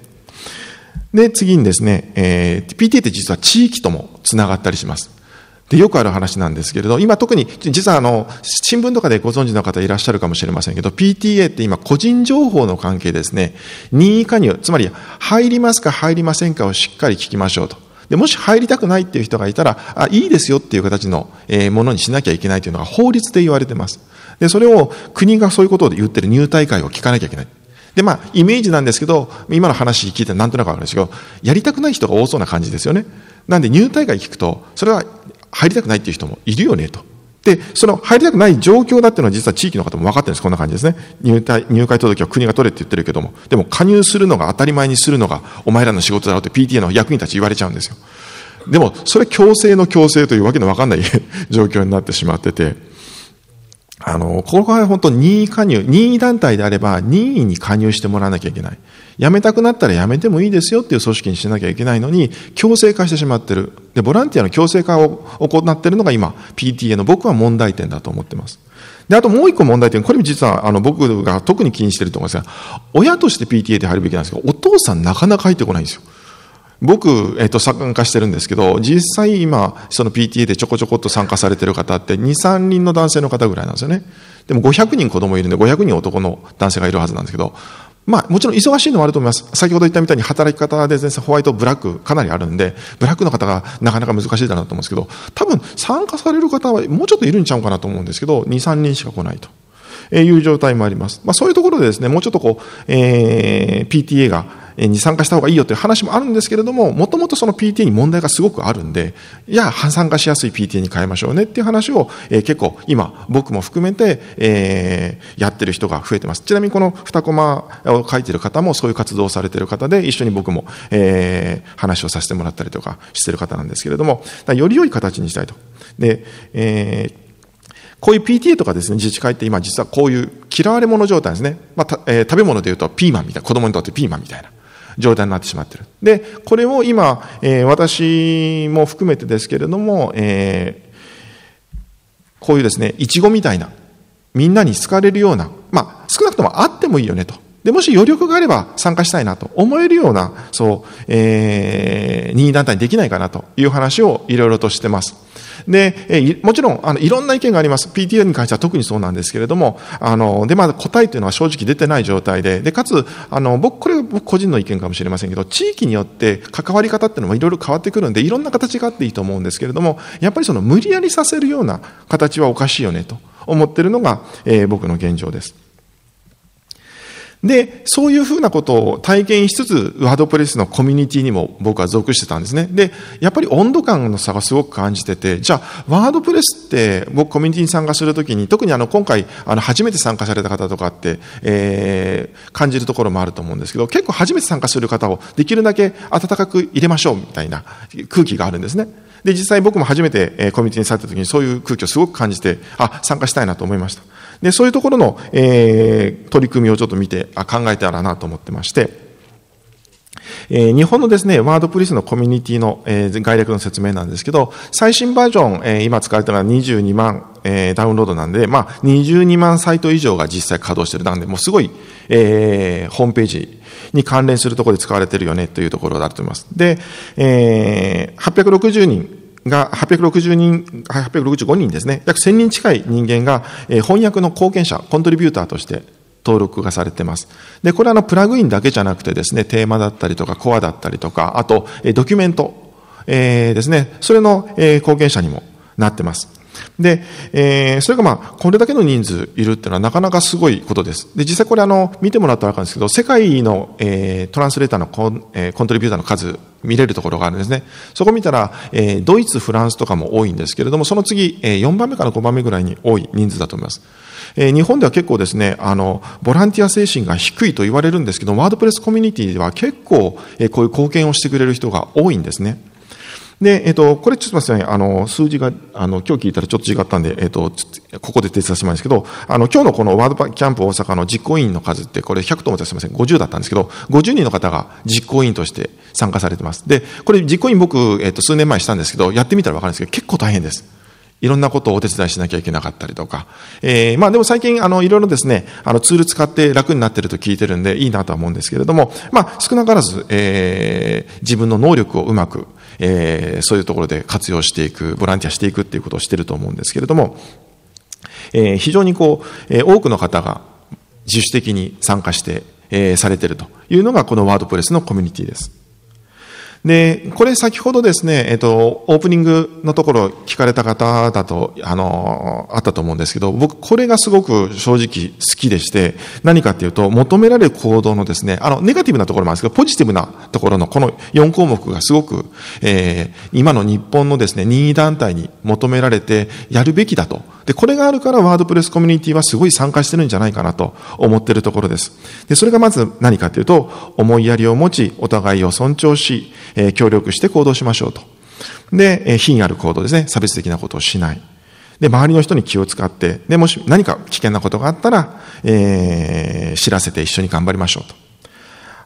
で、次にですね、えー、PTA って実は地域ともつながったりします。で、よくある話なんですけれど、今特に、実はあの、新聞とかでご存知の方いらっしゃるかもしれませんけど、PTA って今個人情報の関係ですね、任意加入、つまり入りますか入りませんかをしっかり聞きましょうと。で、もし入りたくないっていう人がいたら、あ、いいですよっていう形の、えー、ものにしなきゃいけないというのが法律で言われてます。で、それを国がそういうことで言ってる入退会を聞かなきゃいけない。で、まあ、イメージなんですけど、今の話聞いてなんとなくわかるんですけど、やりたくない人が多そうな感じですよね。なんで、入退会聞くと、それは入りたくないっていう人もいるよね、と。で、その入りたくない状況だっていうのは実は地域の方も分かってるんです。こんな感じですね。入会、入会届は国が取れって言ってるけども、でも加入するのが当たり前にするのがお前らの仕事だろうって PTA の役員たち言われちゃうんですよ。でも、それ強制の強制というわけのわかんない 状況になってしまってて、あの、ここは本当任意加入、任意団体であれば任意に加入してもらわなきゃいけない。辞めたくなったら辞めてもいいですよっていう組織にしなきゃいけないのに、強制化してしまってる。で、ボランティアの強制化を行ってるのが今、PTA の僕は問題点だと思ってます。で、あともう一個問題点、これも実はあの僕が特に気にしてると思いますが、親として PTA で入るべきなんですけど、お父さんなかなか入ってこないんですよ。僕、えっと、参加してるんですけど、実際今、その PTA でちょこちょこっと参加されてる方って、2、3人の男性の方ぐらいなんですよね。でも500人子供いるんで、500人男の男性がいるはずなんですけど、まあ、もちろん忙しいのもあると思います。先ほど言ったみたいに働き方で全然ホワイト、ブラックかなりあるんで、ブラックの方がなかなか難しいだなと思うんですけど、多分参加される方はもうちょっといるんちゃうかなと思うんですけど、2、3人しか来ないと。いう状態もあります。まあ、そういうところでですね、もうちょっとこう、えー、PTA が、に参加した方がいいよという話もあるんですけれども、もともとその PTA に問題がすごくあるんで、いや、参加しやすい PTA に変えましょうねっていう話を、えー、結構今、僕も含めて、えー、やってる人が増えてます。ちなみにこの2コマを書いてる方もそういう活動をされてる方で、一緒に僕も、えー、話をさせてもらったりとかしてる方なんですけれども、より良い形にしたいと。で、えーこういう PTA とかですね、自治会って今実はこういう嫌われ者状態ですね。まあ、えー、食べ物でいうとピーマンみたいな、子供にとってピーマンみたいな状態になってしまってる。で、これを今、えー、私も含めてですけれども、えー、こういうですね、いちごみたいな、みんなに好かれるような、まあ、少なくともあってもいいよねと。で、もし余力があれば参加したいなと思えるような、そう、えー、任意団体にできないかなという話をいろいろとしてます。で、もちろん、あの、いろんな意見があります。PTA に関しては特にそうなんですけれども、あの、で、まだ答えというのは正直出てない状態で、で、かつ、あの、僕、これ僕個人の意見かもしれませんけど、地域によって関わり方っていうのもいろいろ変わってくるんで、いろんな形があっていいと思うんですけれども、やっぱりその無理やりさせるような形はおかしいよねと思ってるのが、えー、僕の現状です。で、そういうふうなことを体験しつつ、ワードプレスのコミュニティにも僕は属してたんですね。で、やっぱり温度感の差がすごく感じてて、じゃあ、ワードプレスって僕コミュニティに参加するときに、特にあの、今回、あの、初めて参加された方とかって、えー、感じるところもあると思うんですけど、結構初めて参加する方をできるだけ温かく入れましょうみたいな空気があるんですね。で、実際僕も初めてコミュニティに去ったときにそういう空気をすごく感じて、あ、参加したいなと思いました。で、そういうところの、えー、取り組みをちょっと見て、あ考えたらなと思ってまして、え日本のですね、ワードプリスのコミュニティの、え概略の説明なんですけど、最新バージョン、え今使われたのは22万、えダウンロードなんで、まあ、22万サイト以上が実際稼働してる。なんで、もうすごい、えー、ホームページに関連するところで使われてるよねというところだと思います。で、えー、860人、が860人、865人ですね、約1000人近い人間が、翻訳の貢献者、コントリビューターとして登録がされてます。で、これはのプラグインだけじゃなくてですね、テーマだったりとか、コアだったりとか、あと、ドキュメント、えー、ですね、それの、貢献者にもなってます。で、えー、それがまあ、これだけの人数いるっていうのはなかなかすごいことです。で、実際これあの、見てもらったらわかるんですけど、世界の、えー、トランスレーターのコン,、えー、コントリビューターの数、見れるところがあるんですね。そこ見たら、えー、ドイツ、フランスとかも多いんですけれども、その次、えー、4番目から5番目ぐらいに多い人数だと思います。えー、日本では結構ですね、あの、ボランティア精神が低いと言われるんですけど、ワードプレスコミュニティでは結構、えー、こういう貢献をしてくれる人が多いんですね。で、えっ、と、これちょっとすみません、あの、数字が、あの、今日聞いたらちょっと違ったんで、えっ、と、ここで訂正させてもらんですけど、あの、今日のこのワールドキャンプ大阪の実行委員の数って、これ100と思ったらすみません、50だったんですけど、50人の方が実行委員として参加されてます。で、これ実行委員僕、えっ、と、数年前したんですけど、やってみたらわかるんですけど、結構大変です。いろんなことをお手伝いしなきゃいけなかったりとか。えー、まあでも最近、あの、いろいろですね、あの、ツール使って楽になってると聞いてるんで、いいなとは思うんですけれども、まあ、少なからず、えー、自分の能力をうまく、えー、そういうところで活用していく、ボランティアしていくっていうことをしてると思うんですけれども、えー、非常にこう、えー、多くの方が自主的に参加して、えー、されてるというのがこのワードプレスのコミュニティです。で、これ先ほどですね、えっと、オープニングのところ聞かれた方だと、あの、あったと思うんですけど、僕、これがすごく正直好きでして、何かっていうと、求められる行動のですね、あの、ネガティブなところもあるんですけど、ポジティブなところのこの4項目がすごく、えー、今の日本のですね、任意団体に求められてやるべきだと。で、これがあるからワードプレスコミュニティはすごい参加してるんじゃないかなと思ってるところです。で、それがまず何かっていうと、思いやりを持ち、お互いを尊重し、え協力して行動しましょうと。で、え品ある行動ですね。差別的なことをしない。で、周りの人に気を使って、で、もし何か危険なことがあったら、えー、知らせて一緒に頑張りましょうと。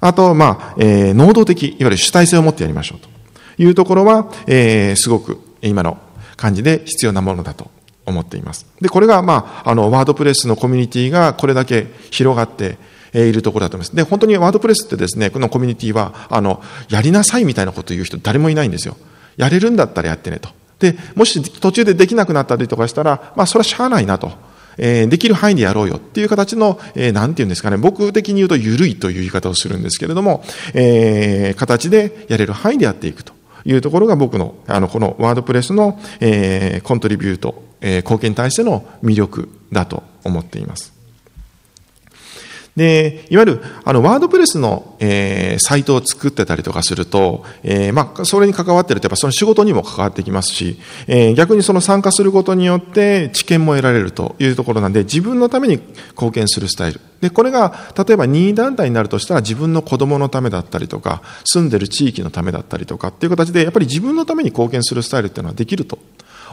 あと、まあ、えー、能動的、いわゆる主体性を持ってやりましょうというところは、えー、すごく今の感じで必要なものだと思っています。で、これが、まあ、あの、ワードプレスのコミュニティがこれだけ広がって、いるところだと思います。で、本当にワードプレスってですね、このコミュニティは、あの、やりなさいみたいなことを言う人誰もいないんですよ。やれるんだったらやってねと。で、もし途中でできなくなったりとかしたら、まあ、それはしゃあないなと。えー、できる範囲でやろうよっていう形の、えー、なんて言うんですかね、僕的に言うと緩いという言い方をするんですけれども、えー、形でやれる範囲でやっていくというところが僕の、あの、このワードプレスの、えー、コントリビュート、えー、貢献に対しての魅力だと思っています。で、いわゆる、あの、ワードプレスの、えー、サイトを作ってたりとかすると、えー、まあ、それに関わってると、やっぱその仕事にも関わってきますし、えー、逆にその参加することによって、知見も得られるというところなんで、自分のために貢献するスタイル。で、これが、例えば任意団体になるとしたら、自分の子供のためだったりとか、住んでる地域のためだったりとかっていう形で、やっぱり自分のために貢献するスタイルっていうのはできると。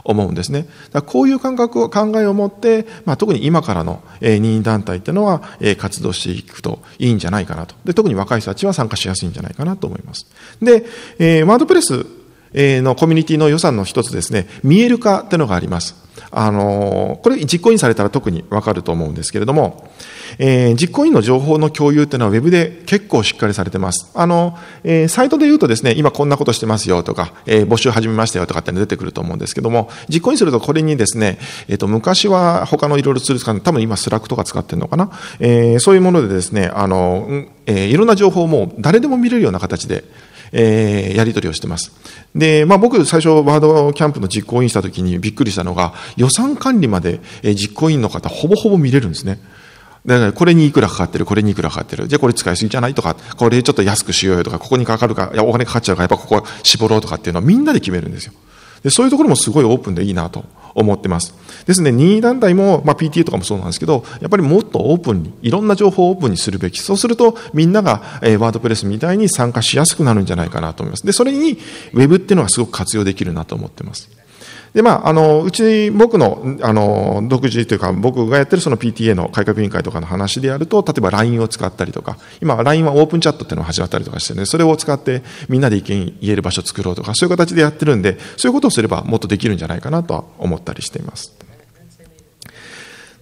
思うんですね。だこういう感覚を考えを持って、まあ、特に今からの、えー、任意団体っていうのは、えー、活動していくといいんじゃないかなとで。特に若い人たちは参加しやすいんじゃないかなと思います。で、えー、ワードプレスのコミュニティの予算の一つですね、見える化っていうのがあります。あのー、これ実行にされたら特にわかると思うんですけれども、えー、実行委員の情報の共有っていうのはウェブで結構しっかりされてます。あの、えー、サイトで言うとですね、今こんなことしてますよとか、えー、募集始めましたよとかって出てくると思うんですけども、実行委員するとこれにですね、えっ、と、昔は他のいろいろツール使って、多分今スラックとか使ってるのかな、えそういうものでですね、あの、えいろんな情報をもう誰でも見れるような形で、えー、やり取りをしてます。で、まあ僕最初ワードキャンプの実行委員した時にびっくりしたのが予算管理まで実行委員の方ほぼほぼ見れるんですね。だからこれにいくらかかってる、これにいくらかかってる。じゃあこれ使いすぎじゃないとか、これちょっと安くしようよとか、ここにかかるか、いやお金かかっちゃうから、やっぱここ絞ろうとかっていうのはみんなで決めるんですよ。でそういうところもすごいオープンでいいなと思ってます。ですね、任意団体も、まあ、PTA とかもそうなんですけど、やっぱりもっとオープンに、いろんな情報をオープンにするべき。そうすると、みんなが、えー、ワードプレスみたいに参加しやすくなるんじゃないかなと思います。で、それに Web っていうのがすごく活用できるなと思ってます。で、まあ、あの、うち、僕の、あの、独自というか、僕がやってるその PTA の改革委員会とかの話でやると、例えば LINE を使ったりとか、今、LINE はオープンチャットっていうのが始まったりとかしてね、それを使ってみんなで意見言える場所を作ろうとか、そういう形でやってるんで、そういうことをすればもっとできるんじゃないかなとは思ったりしています。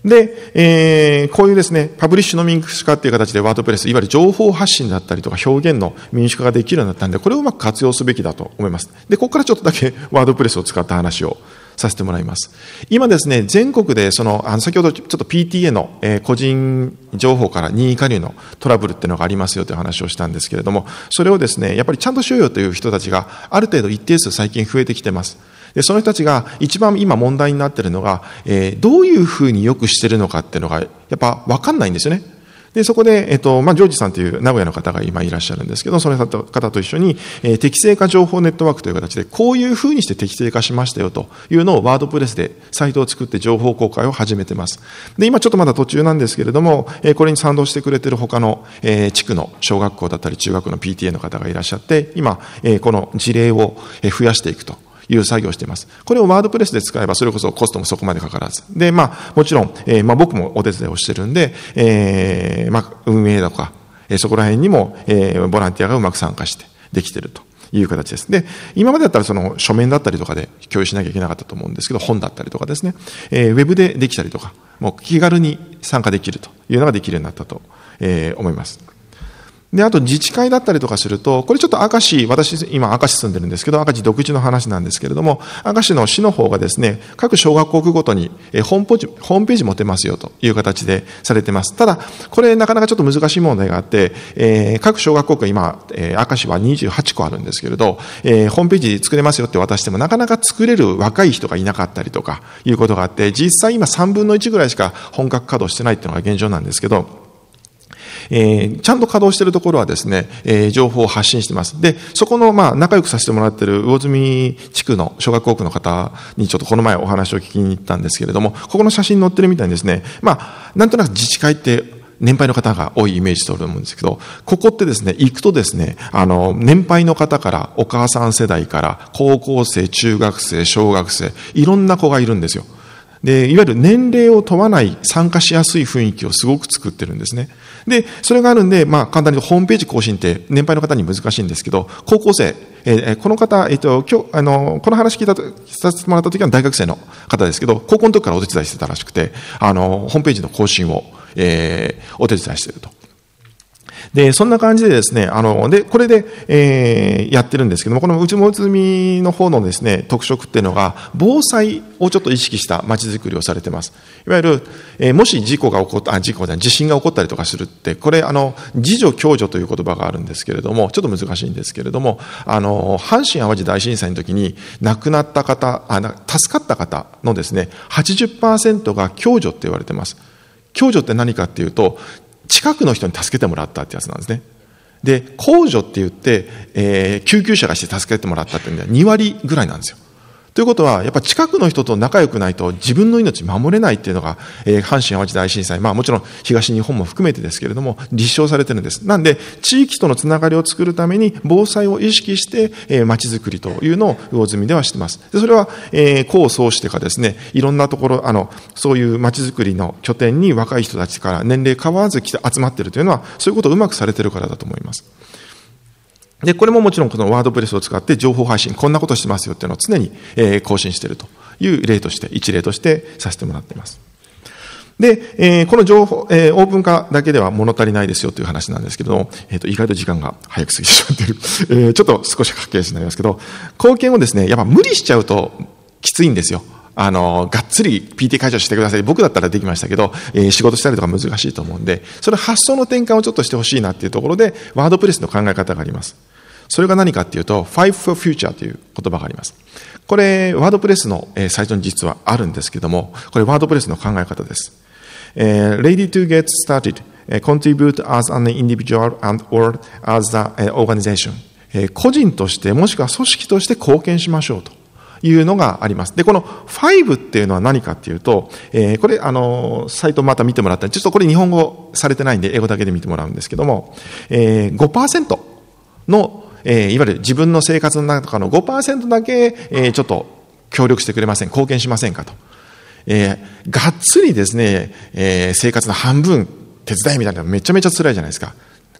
で、えー、こういうですね、パブリッシュの民主化っていう形でワードプレス、いわゆる情報発信だったりとか表現の民主化ができるようになったんで、これをうまく活用すべきだと思います。で、ここからちょっとだけ ワードプレスを使った話をさせてもらいます。今ですね、全国で、その、あの、先ほどちょっと PTA の、えー、個人情報から任意加入のトラブルっていうのがありますよという話をしたんですけれども、それをですね、やっぱりちゃんとしようよという人たちが、ある程度一定数最近増えてきてます。で、その人たちが一番今問題になってるのが、えー、どういうふうによくしてるのかっていうのが、やっぱわかんないんですよね。で、そこで、えっと、まあ、ジョージさんという名古屋の方が今いらっしゃるんですけど、その方と一緒に、えー、適正化情報ネットワークという形で、こういうふうにして適正化しましたよというのをワードプレスでサイトを作って情報公開を始めてます。で、今ちょっとまだ途中なんですけれども、えー、これに賛同してくれてる他の、えー、地区の小学校だったり中学の PTA の方がいらっしゃって、今、えー、この事例を増やしていくという作業をしています。これをワードプレスで使えば、それこそコストもそこまでかからず。で、まあ、もちろん、えー、まあ、僕もお手伝いをしてるんで、えー、まあ、運営だとか、えー、そこら辺にも、えー、ボランティアがうまく参加してできてると。いう形です。で、今までだったらその書面だったりとかで共有しなきゃいけなかったと思うんですけど、本だったりとかですね、えー、ウェブでできたりとか、もう気軽に参加できるというのができるようになったと、えー、思います。で、あと自治会だったりとかすると、これちょっと明石、私、今明石住んでるんですけど、明石独自の話なんですけれども、明石の市の方がですね、各小学校区ごとにホームページ、ホームページ持てますよという形でされてます。ただ、これなかなかちょっと難しい問題があって、えー、各小学校区今、えー、明石は28個あるんですけれど、えー、ホームページ作れますよって渡しても、なかなか作れる若い人がいなかったりとかいうことがあって、実際今3分の1ぐらいしか本格稼働してないっていうのが現状なんですけど、えー、ちゃんと稼働しているところはですね、えー、情報を発信してます。で、そこの、まあ、仲良くさせてもらってる魚住地区の小学校区の方にちょっとこの前お話を聞きに行ったんですけれども、ここの写真載ってるみたいにですね、まあ、なんとなく自治会って年配の方が多いイメージとると思うんですけど、ここってですね、行くとですね、あの、年配の方から、お母さん世代から、高校生、中学生、小学生、いろんな子がいるんですよ。で、いわゆる年齢を問わない参加しやすい雰囲気をすごく作ってるんですね。で、それがあるんで、まあ、簡単にホームページ更新って、年配の方に難しいんですけど、高校生、えこの方、えっ、と、今日、あの、この話聞いたと、させてもらった時は大学生の方ですけど、高校の時からお手伝いしてたらしくて、あの、ホームページの更新を、えー、お手伝いしてると。で、そんな感じでですね、あの、で、これで、えー、やってるんですけども、この内もつみの方のですね、特色っていうのが、防災をちょっと意識した街づくりをされてます。いわゆる、えー、もし事故が起こった、あ、事故じゃない、地震が起こったりとかするって、これ、あの、自助共助という言葉があるんですけれども、ちょっと難しいんですけれども、あの、阪神淡路大震災の時に、亡くなった方、あ、助かった方のですね、80%が共助って言われてます。共助って何かっていうと、近くの人に助けてもらったってやつなんですね。で、控除って言って、えー、救急車がして助けてもらったってん2割ぐらいなんですよ。ということは、やっぱ近くの人と仲良くないと自分の命守れないっていうのが、えー、阪神・淡路大震災、まあもちろん東日本も含めてですけれども、立証されてるんです。なんで、地域とのつながりを作るために防災を意識して、えー、街づくりというのを魚住ではしてます。でそれは、えー、功を奏してかですね、いろんなところ、あの、そういう街づくりの拠点に若い人たちから年齢変わらず集まってるというのは、そういうことをうまくされてるからだと思います。で、これももちろんこのワードプレスを使って情報配信、こんなことしてますよっていうのを常に更新しているという例として、一例としてさせてもらっています。で、えこの情報、えオープン化だけでは物足りないですよという話なんですけどえっ、と、意外と時間が早く過ぎてしまっている。えちょっと少し駆け足になりますけど、貢献をですね、やっぱ無理しちゃうときついんですよ。あの、がっつり PT 解除してください。僕だったらできましたけど、えー、仕事したりとか難しいと思うんで、その発想の転換をちょっとしてほしいなっていうところで、ワードプレスの考え方があります。それが何かっていうと、Five for Future という言葉があります。これ、ワードプレスのサイトに実はあるんですけども、これワードプレスの考え方です。Ready to get started, contribute as an individual and or as an organization. 個人としてもしくは組織として貢献しましょうと。いうのがあります。で、この5っていうのは何かっていうと、えー、これ、あの、サイトまた見てもらったり、ちょっとこれ日本語されてないんで、英語だけで見てもらうんですけども、えー、5%のえいわゆる自分の生活の中の5%だけ、えちょっと協力してくれません、貢献しませんかと。えがっつりですね、え生活の半分手伝いみたいなのめちゃめちゃ辛いじゃないですか。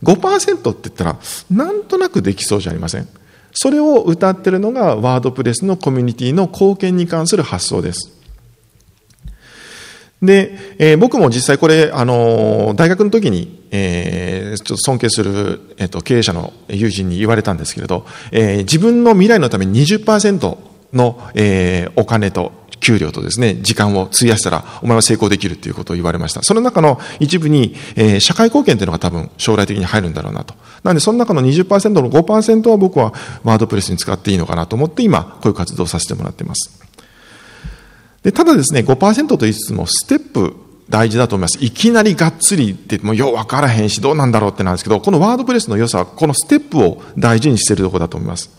5%って言ったら、なんとなくできそうじゃありません。それを歌ってるのがワードプレスのコミュニティの貢献に関する発想です。で、えー、僕も実際これ、あのー、大学の時に、えー、ちょっと尊敬する、えと、経営者の友人に言われたんですけれど、え自分の未来のために20%の、えお金と給料とですね、時間を費やしたら、お前は成功できるということを言われました。その中の一部に、えー、社会貢献というのが多分将来的に入るんだろうなと。なんで、その中の20%の5%は僕はワードプレスに使っていいのかなと思って、今、こういう活動をさせてもらっています。でただですね、5%と言いつつも、ステップ大事だと思います。いきなりがっつりってもうようわからへんし、どうなんだろうってなんですけど、このワードプレスの良さは、このステップを大事にしてるところだと思います。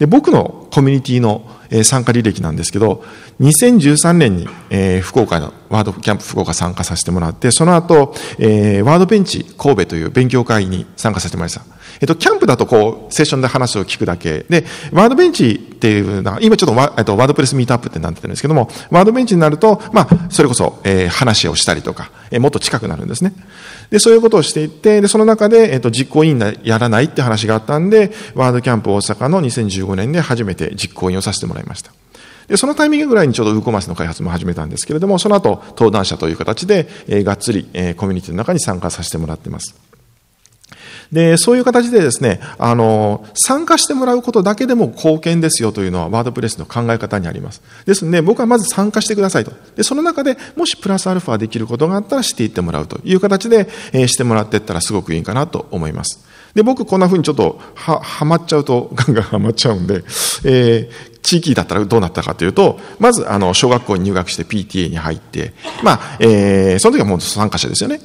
で僕のコミュニティの参加履歴なんですけど、2013年に、えー、福岡の、ワードキャンプ福岡参加させてもらって、その後、えー、ワードベンチ神戸という勉強会に参加させてもらいました。えっと、キャンプだとこう、セッションで話を聞くだけで、ワードベンチっていうのは、今ちょっとワ,、えっと、ワードプレスミートアップってなってるんですけども、ワードベンチになると、まあ、それこそ、えー、話をしたりとか、えー、もっと近くなるんですね。で、そういうことをしていって、で、その中で、えっと、実行委員やらないって話があったんで、ワードキャンプ大阪の2015年で初めて実行委員をさせてもらいました。らいました。で、そのタイミングぐらいにちょうどウーコマースの開発も始めたんですけれども、その後、登壇者という形で、えー、がっつり、えー、コミュニティの中に参加させてもらってます。で、そういう形でですね、あの、参加してもらうことだけでも貢献ですよというのはワードプレスの考え方にあります。ですので、僕はまず参加してくださいと。で、その中でもしプラスアルファできることがあったらしていってもらうという形で、えー、してもらっていったらすごくいいかなと思います。で、僕こんな風にちょっとは、はまっちゃうと、ガンガンはまっちゃうんで、えー、地域だったらどうなったかというと、まず、あの、小学校に入学して PTA に入って、まあ、えー、その時はもう参加者ですよね。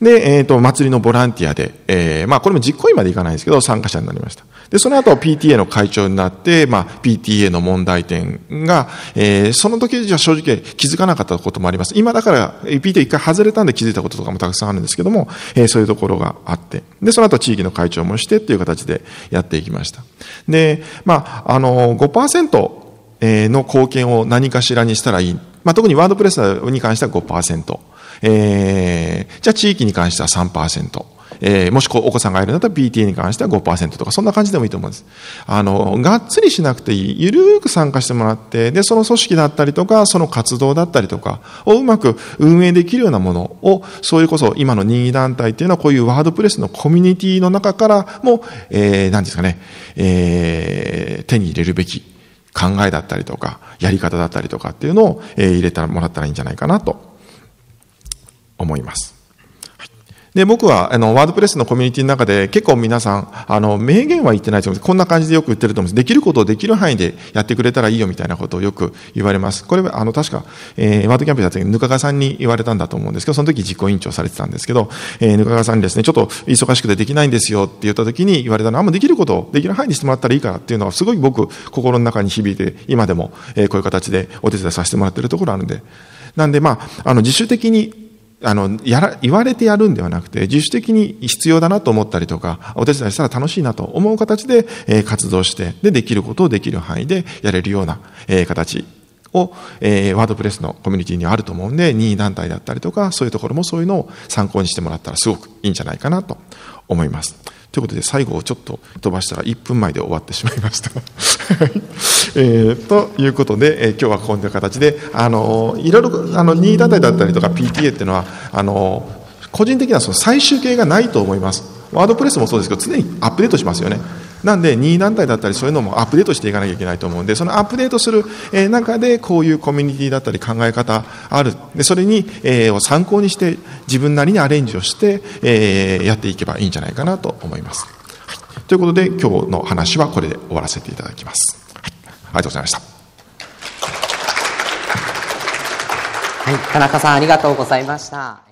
で、えっ、ー、と、祭りのボランティアで、えー、まあ、これも実行委までいかないんですけど、参加者になりました。で、その後、PTA の会長になって、まあ、PTA の問題点が、えー、その時じゃ正直気づかなかったこともあります。今だから、PTA 一回外れたんで気づいたこととかもたくさんあるんですけども、えー、そういうところがあって、で、その後、地域の会長もしてっていう形でやっていきました。で、まあ、あの、5%、の貢献を何かしらにしたらいい。まあ、特にワードプレスに関しては5%。えー、じゃあ地域に関しては3%。えー、もしお子さんがいるんだったら PTA に関しては5%とか、そんな感じでもいいと思うんです。あの、がっつりしなくていい。ゆるーく参加してもらって、で、その組織だったりとか、その活動だったりとかをうまく運営できるようなものを、そういうこそ今の任意団体っていうのはこういうワードプレスのコミュニティの中からも、えー、何ですかね、えー、手に入れるべき考えだったりとか、やり方だったりとかっていうのを、えー、入れたらもらったらいいんじゃないかなと思います。で僕はあのワードプレスのコミュニティの中で結構皆さんあの名言は言ってないと思いますこんな感じでよく言ってると思いますできることをできる範囲でやってくれたらいいよみたいなことをよく言われますこれはあの確か、えー、ワードキャンプだった時にぬかがさんに言われたんだと思うんですけどその時実行委員長されてたんですけど、えー、ぬかがさんにですねちょっと忙しくてできないんですよって言った時に言われたのはあんまできることをできる範囲にしてもらったらいいからっていうのはすごい僕心の中に響いて今でも、えー、こういう形でお手伝いさせてもらってるところあるんでなんでまああの自主的にあの、やら、言われてやるんではなくて、自主的に必要だなと思ったりとか、お手伝いしたら楽しいなと思う形で、え活動して、で、できることをできる範囲でやれるような、え形を、えワードプレスのコミュニティにはあると思うんで、任意団体だったりとか、そういうところもそういうのを参考にしてもらったらすごくいいんじゃないかなと思います。ということで最後をちょっと飛ばしたら1分前で終わってしまいました えー、ということで、えー、今日はこんな形で、あのー、いろいろあの任意団体だったりとか PTA っていうのはあのー、個人的にはその最終形がないと思いますワードプレスもそうですけど常にアップデートしますよねなんで任意団体だったりそういうのもアップデートしていかなきゃいけないと思うんでそのアップデートする中でこういうコミュニティだったり考え方あるでそれに、えー、参考にして自分なりにアレンジをして、えー、やっていけばいいんじゃないかなと思います、はい、ということで今日の話はこれで終わらせていただきます、はい、ありがとうございましたはい、田中さんありがとうございました。